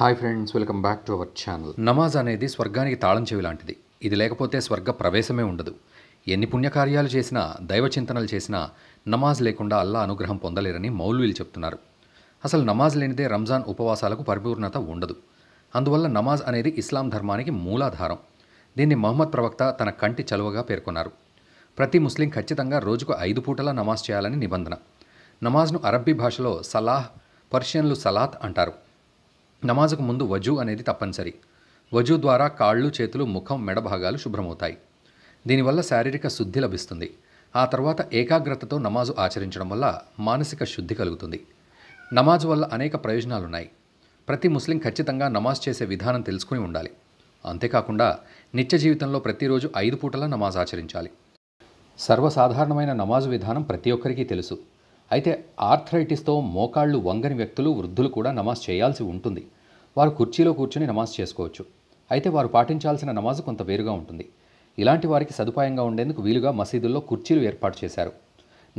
hi friends welcome back to our channel నమాజ్ అనేది స్వర్గానికి తాళం చెవి లాంటిది ఇది లేకపోతే స్వర్గ ప్రవేశమే ఉండదు ఎన్ని పుణ్యకార్యాలు చేసినా దైవ చింతనలు చేసినా నమాజ్ లేకుండా అల్లా అనుగ్రహం పొందలేరని మౌల్వీలు చెప్తున్నారు అసలు నమాజ్ లేనిదే రంజాన్ ఉపవాసాలకు పరిపూర్ణత ఉండదు అందువల్ల నమాజ్ అనేది ఇస్లాం ధర్మానికి మూలాధారం దీన్ని మహమ్మద్ ప్రవక్త తన కంటి చలువగా పేర్కొన్నారు ప్రతి ముస్లిం ఖచ్చితంగా రోజుకు ఐదు పూటలా నమాజ్ చేయాలని నిబంధన నమాజ్ను అరబ్బీ భాషలో సలాహ్ పర్షియన్లు సలాత్ అంటారు నమాజుకు ముందు వజు అనేది తప్పనిసరి వజూ ద్వారా కాళ్ళు చేతులు ముఖం మెడ భాగాలు శుభ్రమవుతాయి దీనివల్ల శారీరక శుద్ధి లభిస్తుంది ఆ తర్వాత ఏకాగ్రతతో నమాజు ఆచరించడం వల్ల మానసిక శుద్ధి కలుగుతుంది నమాజ్ వల్ల అనేక ప్రయోజనాలున్నాయి ప్రతి ముస్లిం ఖచ్చితంగా నమాజ్ చేసే విధానం తెలుసుకుని ఉండాలి అంతేకాకుండా నిత్య జీవితంలో ప్రతిరోజు ఐదు పూటల నమాజ్ ఆచరించాలి సర్వసాధారణమైన నమాజు విధానం ప్రతి ఒక్కరికి తెలుసు అయితే ఆర్థరైటిస్తో మోకాళ్ళు వంగని వ్యక్తులు వృద్ధులు కూడా నమాజ్ చేయాల్సి ఉంటుంది వారు కుర్చీలో కూర్చుని నమాజ్ చేసుకోవచ్చు అయితే వారు పాటించాల్సిన నమాజ్ కొంత వేరుగా ఉంటుంది ఇలాంటి వారికి సదుపాయంగా ఉండేందుకు వీలుగా మసీదుల్లో కుర్చీలు ఏర్పాటు చేశారు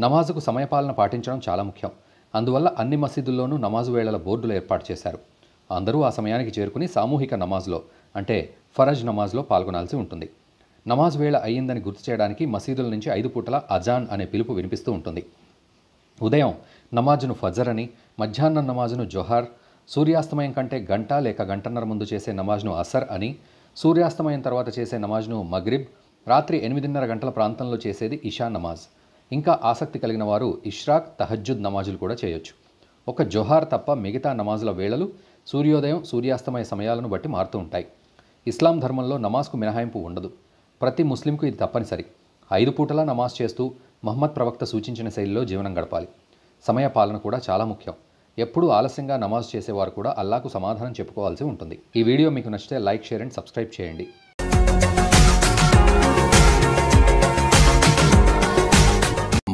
నమాజుకు సమయపాలన పాటించడం చాలా ముఖ్యం అందువల్ల అన్ని మసీదుల్లోనూ నమాజు వేళల బోర్డులు ఏర్పాటు చేశారు అందరూ ఆ సమయానికి చేరుకుని సామూహిక నమాజ్లో అంటే ఫరజ్ నమాజ్లో పాల్గొనాల్సి ఉంటుంది నమాజ్ వేళ అయ్యిందని గుర్తు చేయడానికి మసీదుల నుంచి ఐదు పూటల అజాన్ అనే పిలుపు వినిపిస్తూ ఉంటుంది ఉదయం నమాజ్ను ఫజర్ అని మధ్యాహ్నం నమాజ్ను జొహార్ సూర్యాస్తమయం కంటే గంట లేక గంటన్నర ముందు చేసే నమాజ్ను అసర్ అని సూర్యాస్తమయం తర్వాత చేసే నమాజ్ను మగ్రిబ్ రాత్రి ఎనిమిదిన్నర గంటల ప్రాంతంలో చేసేది ఇషా నమాజ్ ఇంకా ఆసక్తి కలిగిన వారు ఇష్రాక్ తహజ్జుద్ నమాజులు కూడా చేయొచ్చు ఒక జొహార్ తప్ప మిగతా నమాజుల వేళలు సూర్యోదయం సూర్యాస్తమయ సమయాలను బట్టి మారుతూ ఉంటాయి ఇస్లాం ధర్మంలో నమాజ్కు మినహాయింపు ఉండదు ప్రతి ముస్లింకు ఇది తప్పనిసరి ఐదు పూటలా నమాజ్ చేస్తూ మహమ్మద్ ప్రవక్త సూచించిన శైలిలో జీవనం గడపాలి సమయ పాలన కూడా చాలా ముఖ్యం ఎప్పుడూ ఆలస్యంగా నమాజ్ చేసేవారు కూడా అల్లాకు సమాధానం చెప్పుకోవాల్సి ఉంటుంది ఈ వీడియో మీకు నచ్చితే లైక్ షేర్ అండ్ సబ్స్క్రైబ్ చేయండి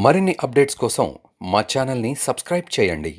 మరిన్ని అప్డేట్స్ కోసం మా ఛానల్ని సబ్స్క్రైబ్ చేయండి